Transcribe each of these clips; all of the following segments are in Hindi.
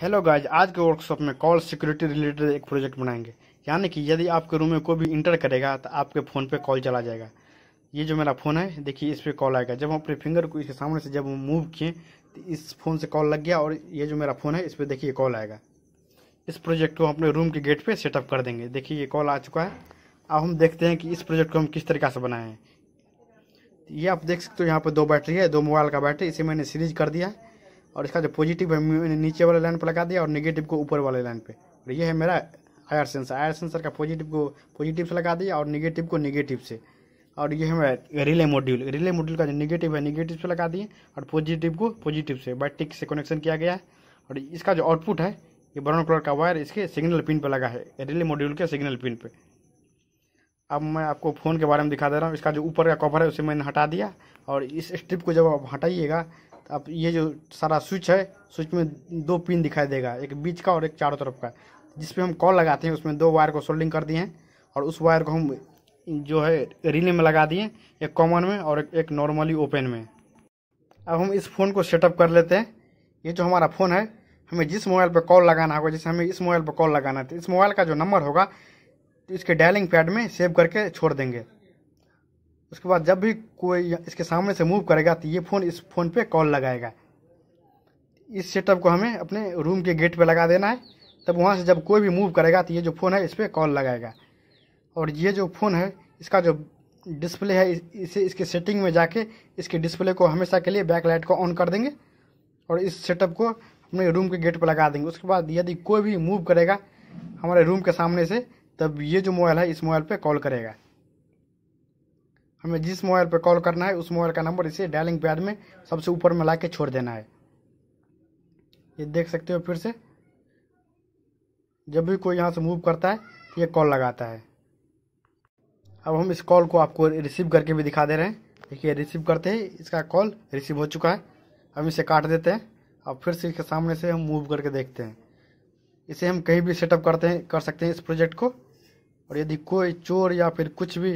हेलो गाइज आज के वर्कशॉप में कॉल सिक्योरिटी रिलेटेड एक प्रोजेक्ट बनाएंगे यानी कि यदि आपके रूम में कोई भी इंटर करेगा तो आपके फ़ोन पे कॉल चला जाएगा ये जो मेरा फ़ोन है देखिए इस पर कॉल आएगा जब हम अपने फिंगर को इसके सामने से जब हम मूव किए तो इस फ़ोन से कॉल लग गया और ये जो मेरा फ़ोन है इस पर देखिए कॉल आएगा इस प्रोजेक्ट को अपने रूम के गेट पर सेटअप कर देंगे देखिए ये कॉल आ चुका है अब हम देखते हैं कि इस प्रोजेक्ट को हम किस तरीके से बनाए हैं ये आप देख सकते हो यहाँ पर दो बैटरी है दो मोबाइल का बैटरी इसे मैंने सीरीज कर दिया है और इसका जो पॉजिटिव है नीचे वाले लाइन पर लगा दिया और निगेटिव को ऊपर वाले लाइन पर और ये है मेरा आयर सेंसर आयर सेंसर का पॉजिटिव को पॉजिटिव से लगा दिया और निगेटिव को निगेटिव से और ये है मेरा रिले मॉड्यूल रिले मॉड्यूल का जो नेगेटिव है नेगेटिव से लगा दिए और पॉजिटिव को पॉजिटिव से बाय टिक से कनेक्शन किया गया है और इसका जो आउटपुट है ये ब्राउन कलर का वायर इसके सिग्नल पिन पर लगा है रिले मॉड्यूल के सिग्नल पिन पर अब मैं आपको फ़ोन के बारे में दिखा दे रहा हूँ इसका जो ऊपर का कवर है उसे मैंने हटा दिया और इस स्ट्रिप को जब आप हटाइएगा अब ये जो सारा स्विच है स्विच में दो पिन दिखाई देगा एक बीच का और एक चारों तरफ का जिस पे हम कॉल लगाते हैं उसमें दो वायर को सोल्डिंग कर दिए हैं और उस वायर को हम जो है रिले में लगा दिए एक कॉमन में और एक, एक नॉर्मली ओपन में अब हम इस फ़ोन को सेटअप कर लेते हैं ये जो हमारा फ़ोन है हमें जिस मोबाइल पर कॉल लगाना होगा जैसे हमें इस मोबाइल पर कॉल लगाना है तो इस मोबाइल का जो नंबर होगा तो इसके डायलिंग पैड में सेव करके छोड़ देंगे उसके बाद जब भी कोई इसके सामने से मूव करेगा तो ये फ़ोन इस फ़ोन पे कॉल लगाएगा इस सेटअप को हमें अपने रूम के गेट पे लगा देना है तब वहाँ से जब कोई भी मूव करेगा तो ये जो फ़ोन है इस पर कॉल लगाएगा और ये जो फ़ोन है इसका जो डिस्प्ले है इसे इसके सेटिंग में जाके इसके डिस्प्ले को हमेशा के लिए बैक लाइट को ऑन कर देंगे और इस सेटअप को अपने रूम के गेट पर लगा देंगे उसके बाद यदि कोई भी मूव करेगा हमारे रूम के सामने से तब ये जो मोबाइल है इस मोबाइल पर कॉल करेगा हमें जिस मोबाइल पर कॉल करना है उस मोबाइल का नंबर इसे डायलिंग पैड में सबसे ऊपर में ला के छोड़ देना है ये देख सकते हो फिर से जब भी कोई यहाँ से मूव करता है तो ये कॉल लगाता है अब हम इस कॉल को आपको रिसीव करके भी दिखा दे रहे हैं देखिए रिसीव करते ही इसका कॉल रिसीव हो चुका है हम इसे काट देते हैं अब फिर से इसके सामने से हम मूव करके देखते हैं इसे हम कहीं भी सेटअप करते हैं कर सकते हैं इस प्रोजेक्ट को और यदि कोई चोर या फिर कुछ भी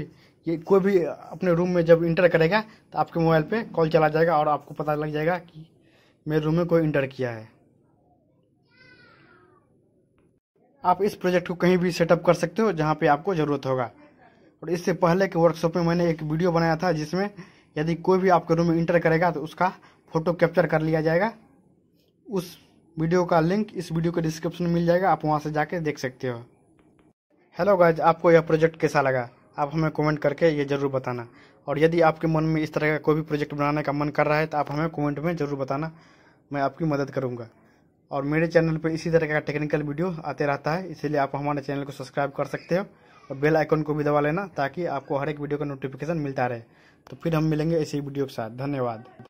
ये कोई भी अपने रूम में जब इंटर करेगा तो आपके मोबाइल पे कॉल चला जाएगा और आपको पता लग जाएगा कि मेरे रूम में कोई इंटर किया है आप इस प्रोजेक्ट को कहीं भी सेटअप कर सकते हो जहाँ पे आपको ज़रूरत होगा और इससे पहले के वर्कशॉप में मैंने एक वीडियो बनाया था जिसमें यदि कोई भी आपके रूम में इंटर करेगा तो उसका फ़ोटो कैप्चर कर लिया जाएगा उस वीडियो का लिंक इस वीडियो के डिस्क्रिप्शन में मिल जाएगा आप वहाँ से जाके देख सकते हो हेलो गाइज आपको यह प्रोजेक्ट कैसा लगा आप हमें कमेंट करके ये ज़रूर बताना और यदि आपके मन में इस तरह का कोई भी प्रोजेक्ट बनाने का मन कर रहा है तो आप हमें कमेंट में ज़रूर बताना मैं आपकी मदद करूँगा और मेरे चैनल पर इसी तरह का टेक्निकल वीडियो आते रहता है इसीलिए आप हमारे चैनल को सब्सक्राइब कर सकते हो और बेल आइकन को भी दबा लेना ताकि आपको हर एक वीडियो का नोटिफिकेशन मिलता रहे तो फिर हम मिलेंगे इसी वीडियो के साथ धन्यवाद